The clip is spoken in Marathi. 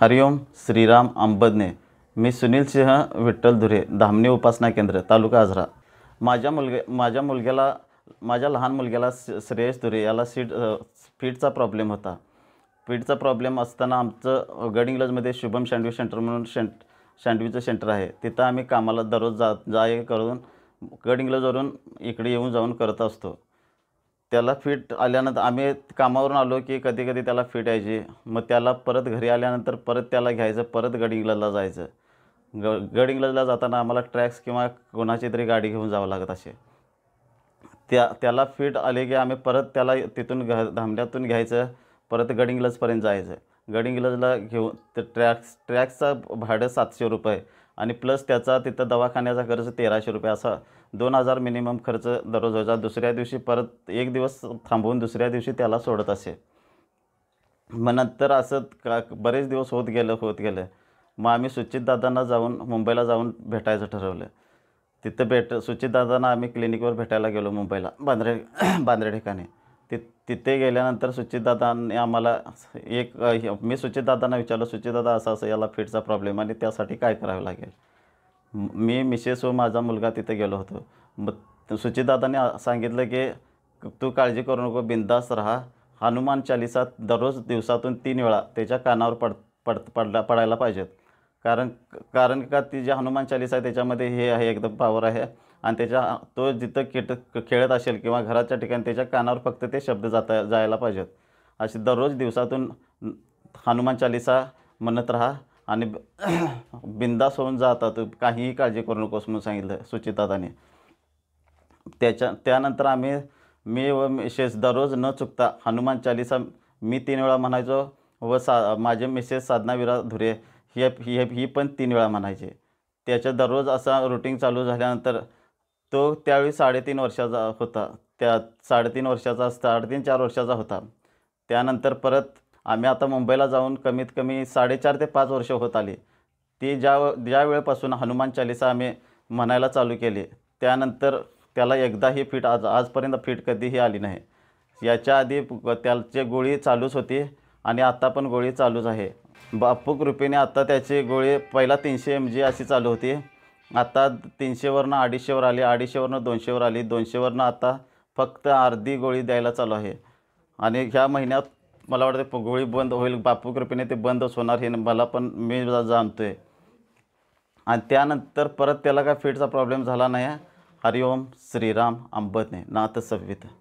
हरिओम श्रीराम अंबदने मी सुनील सिंह विठ्ठल धुरे धामणी उपासना केंद्र तालुका आजरा माझ्या मुलगे माझ्या मुलग्याला माझ्या लहान मुलग्याला श्रेयस धुरे याला सीट फीटचा प्रॉब्लेम होता फीटचा प्रॉब्लेम असताना आमचं गडिंग्लजमध्ये शुभम सँडविच सेंटर म्हणून शेंट सँडविचचं सेंटर आहे तिथं आम्ही कामाला दररोज जा जाय करून गडिंग्लजवरून इकडे येऊन जाऊन करत असतो त्याला फिट आल्यानंतर आम्ही कामावरून आलो की कधी कधी त्याला फिट यायची मग त्याला परत घरी आल्यानंतर परत त्याला घ्यायचं परत गडिंग्लजला जायचं ग गडिंग्लजला जाताना आम्हाला ट्रॅक्स किंवा कोणाची तरी गाडी घेऊन जावं लागत असे त्या त्याला फिट आले की आम्ही परत त्याला तिथून घ धामड्यातून घ्यायचं परत गडिंग्लजपर्यंत जायचं गडिंग्लजला घेऊन ते ट्रॅक्स ट्रॅक्सचं भाडं सातशे रुपये आणि प्लस त्याचा तिथं दवाखान्याचा खर्च तेराशे रुपये असा दोन हजार मिनिमम खर्च दररोज व्हायचा दुसऱ्या दिवशी परत एक दिवस थांबवून दुसऱ्या दिवशी त्याला सोडत असे मग नंतर असं का बरेच दिवस होत गेलं होत गेलं मग आम्ही सुचितदादांना जाऊन मुंबईला जाऊन भेटायचं ठरवलं तिथं भेट सुचितदादांना आम्ही क्लिनिकवर भेटायला गेलो मुंबईला बांद्रे बांद्रे ठिकाणी तिथे गेल्यानंतर सुचितदादांनी आम्हाला एक मी सुचितदादांना विचारलं सुचितदादा असं असं याला फिटचा प्रॉब्लेम आणि त्यासाठी काय करावं लागेल मी मिसेस व माझा मुलगा तिथे गेलो होतो मग सुचितदादांनी सांगितलं की तू काळजी करू नको बिंदास राहा हनुमान चालिसा दररोज दिवसातून तीन वेळा त्याच्या कानावर पड पड पडला पडायला पाहिजेत कारण कारण का ती जी हनुमान चालिसा आहे त्याच्यामध्ये हे आहे एकदम पावर आहे आणि त्याच्या तो जिथं खेट खेळत असेल किंवा घराच्या ठिकाणी त्याच्या कानावर फक्त ते शब्द जाता जायला पाहिजेत असे दररोज दिवसातून हनुमान चालिसा म्हणत राहा आणि बिंदास होऊन जातात काहीही काळजी करू नकोस म्हणून सांगितलं आणि त्याच्या त्यानंतर आम्ही मी व मिसेस दररोज न चुकता हनुमान चालिसा मी तीन वेळा म्हणायचो व सा माझे मिसेस विरा धुरे हे ही पण तीन वेळा म्हणायचे त्याच्या दररोज असा रुटीन चालू झाल्यानंतर तो त्यावेळी साडेतीन वर्षाचा होता त्या साडेतीन वर्षाचा साडेतीन चार वर्षाचा होता त्यानंतर परत आम्ही आता मुंबईला जाऊन कमीत कमी साडेचार ते पाच वर्ष होत आली ती ज्या ज्या वेळेपासून हनुमान चालिसा आम्ही म्हणायला चालू केली त्यानंतर त्याला एकदाही फिट आज आजपर्यंत फिट कधीही आली नाही याच्या आधी त्याचे गोळी चालूच होती आणि आत्ता पण गोळी चालूच आहे बापू कृपेने आत्ता त्याची गोळी पहिला तीनशे एम जी अशी चालू होती आता तीनशेवरनं अडीचशेवर आली अडीचशेवरनं दोनशेवर आली दोनशेवरनं आता फक्त अर्धी गोळी द्यायला चालू आहे आणि ह्या महिन्यात मला वाटतं गोळी बंद होईल बापू कृपेने ते बंदच होणार हे मला पण मी जाणतो आहे आणि त्यानंतर परत त्याला काय फिटचा प्रॉब्लेम झाला नाही हरिओम श्रीराम अंबतने नाथ सव्वीत